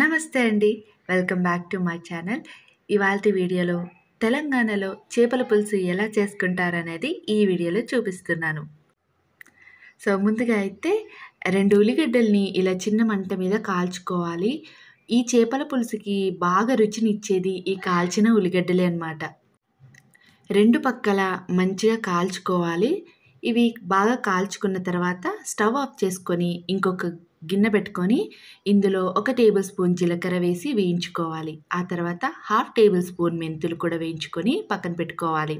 నమస్తే అండి welcome back to my channel ఇవాళ వీడియోలో తెలంగాణలో చేపల పులుసు ఎలా చేసుకుంటారనేది ఈ వీడియోలో చూపిస్తున్నాను సో ముందుగా అయితే రెండు ఉల్లిగడ్డల్ని ఇలా చిన్న మంట మీద కాల్చుకోవాలి ఈ చేపల పులుసుకి బాగా రుచిని ఇచ్చేది ఈ కాల్చిన ఉల్లిగడ్డలే అనమాట రెండు పక్కల మంచిగా కాల్చుకోవాలి ఇవి బాగా కాల్చుకున్న తర్వాత స్టవ్ ఆఫ్ చేసుకొని ఇంకొక గిన్నె పెట్టుకొని ఇందులో ఒక టేబుల్ స్పూన్ జీలకర్ర వేసి వేయించుకోవాలి ఆ తర్వాత హాఫ్ టేబుల్ స్పూన్ మెంతులు కూడా వేయించుకొని పక్కన పెట్టుకోవాలి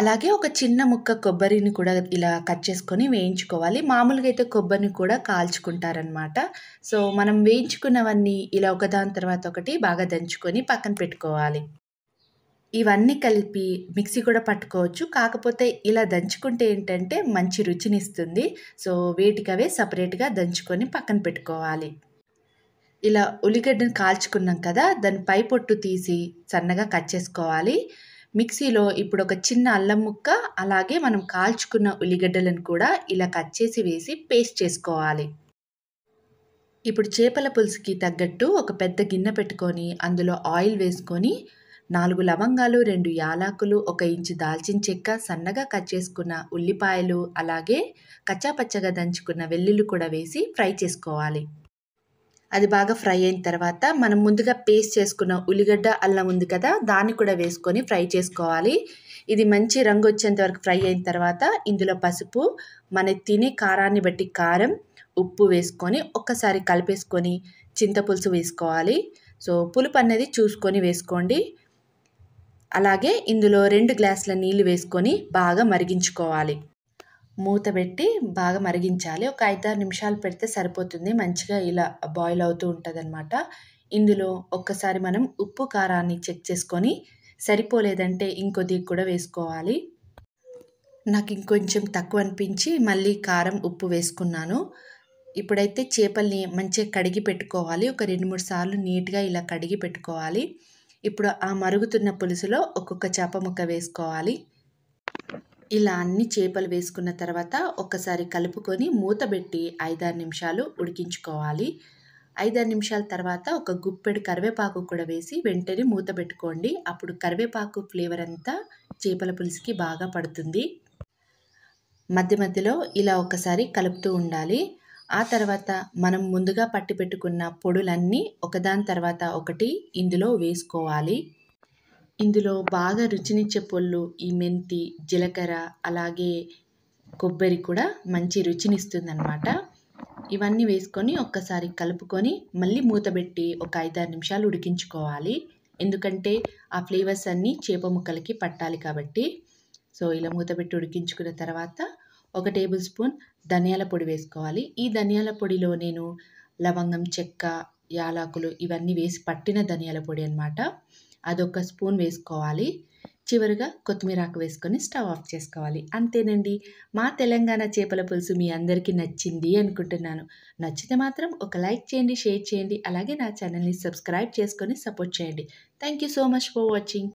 అలాగే ఒక చిన్న ముక్క కొబ్బరిని కూడా ఇలా కట్ చేసుకొని వేయించుకోవాలి మామూలుగా అయితే కొబ్బరిని కూడా కాల్చుకుంటారనమాట సో మనం వేయించుకున్నవన్నీ ఇలా ఒకదాని తర్వాత ఒకటి బాగా దంచుకొని పక్కన పెట్టుకోవాలి ఇవన్నీ కలిపి మిక్సీ కూడా పట్టుకోవచ్చు కాకపోతే ఇలా దంచుకుంటే ఏంటంటే మంచి రుచినిస్తుంది సో వేటికవే సపరేట్గా దంచుకొని పక్కన పెట్టుకోవాలి ఇలా ఉల్లిగడ్డను కాల్చుకున్నాం కదా దాని పై పొట్టు తీసి సన్నగా కట్ చేసుకోవాలి మిక్సీలో ఇప్పుడు ఒక చిన్న అల్లం ముక్క అలాగే మనం కాల్చుకున్న ఉల్లిగడ్డలను కూడా ఇలా కట్ చేసి వేసి పేస్ట్ చేసుకోవాలి ఇప్పుడు చేపల పులుసుకి తగ్గట్టు ఒక పెద్ద గిన్నె పెట్టుకొని అందులో ఆయిల్ వేసుకొని నాలుగు లవంగాలు రెండు యాలాకులు ఒక ఇంచు దాల్చిన చెక్క సన్నగా కట్ చేసుకున్న ఉల్లిపాయలు అలాగే కచ్చాపచ్చగా దంచుకున్న వెల్లుల్లి కూడా వేసి ఫ్రై చేసుకోవాలి అది బాగా ఫ్రై అయిన తర్వాత మనం ముందుగా పేస్ట్ చేసుకున్న ఉల్లిగడ్డ అల్లం ఉంది కదా దాన్ని కూడా వేసుకొని ఫ్రై చేసుకోవాలి ఇది మంచి రంగు వచ్చేంత వరకు ఫ్రై అయిన తర్వాత ఇందులో పసుపు మన తినే కారాన్ని బట్టి కారం ఉప్పు వేసుకొని ఒక్కసారి కలిపేసుకొని చింతపులుసు వేసుకోవాలి సో పులుపు అనేది చూసుకొని వేసుకోండి అలాగే ఇందులో రెండు గ్లాసుల నీళ్లు వేసుకొని బాగా మరిగించుకోవాలి మూత పెట్టి బాగా మరిగించాలి ఒక ఐదారు నిమిషాలు పెడితే సరిపోతుంది మంచిగా ఇలా బాయిల్ అవుతూ ఉంటుంది ఇందులో ఒక్కసారి మనం ఉప్పు కారాన్ని చెక్ చేసుకొని సరిపోలేదంటే ఇంకొద్ది కూడా వేసుకోవాలి నాకు ఇంకొంచెం తక్కువ అనిపించి మళ్ళీ కారం ఉప్పు వేసుకున్నాను ఇప్పుడైతే చేపల్ని మంచిగా కడిగి పెట్టుకోవాలి ఒక రెండు మూడు సార్లు నీట్గా ఇలా కడిగి పెట్టుకోవాలి ఇప్పుడు ఆ మరుగుతున్న పులుసులో ఒక్కొక్క చేప ముక్క వేసుకోవాలి ఇలా అన్ని చేపలు వేసుకున్న తర్వాత ఒకసారి కలుపుకొని మూత పెట్టి ఐదారు నిమిషాలు ఉడికించుకోవాలి ఐదారు నిమిషాల తర్వాత ఒక గుప్పెడు కరివేపాకు కూడా వేసి వెంటనే మూత పెట్టుకోండి అప్పుడు కరివేపాకు ఫ్లేవర్ అంతా చేపల పులుసుకి బాగా పడుతుంది మధ్య మధ్యలో ఇలా ఒకసారి కలుపుతూ ఉండాలి ఆ తర్వాత మనం ముందుగా పట్టి పెట్టుకున్న పొడులన్నీ ఒకదాని తర్వాత ఒకటి ఇందులో వేసుకోవాలి ఇందులో బాగా రుచినిచ్చే పొళ్ళు ఈ మెంతి జీలకర్ర అలాగే కొబ్బరి కూడా మంచి రుచినిస్తుందన్నమాట ఇవన్నీ వేసుకొని ఒక్కసారి కలుపుకొని మళ్ళీ మూతబెట్టి ఒక ఐదారు నిమిషాలు ఉడికించుకోవాలి ఎందుకంటే ఆ ఫ్లేవర్స్ అన్నీ చేప ముక్కలకి పట్టాలి కాబట్టి సో ఇలా మూతబెట్టి ఉడికించుకున్న తర్వాత ఒక టేబుల్ స్పూన్ ధనియాల పొడి వేసుకోవాలి ఈ ధనియాల పొడిలో నేను లవంగం చెక్క యాలకులు ఇవన్నీ వేసి పట్టిన ధనియాల పొడి అనమాట అదొక స్పూన్ వేసుకోవాలి చివరిగా కొత్తిమీర ఆకు వేసుకొని స్టవ్ ఆఫ్ చేసుకోవాలి అంతేనండి మా తెలంగాణ చేపల పులుసు మీ అందరికీ నచ్చింది అనుకుంటున్నాను నచ్చితే మాత్రం ఒక లైక్ చేయండి షేర్ చేయండి అలాగే నా ఛానల్ని సబ్స్క్రైబ్ చేసుకొని సపోర్ట్ చేయండి thank you so much for watching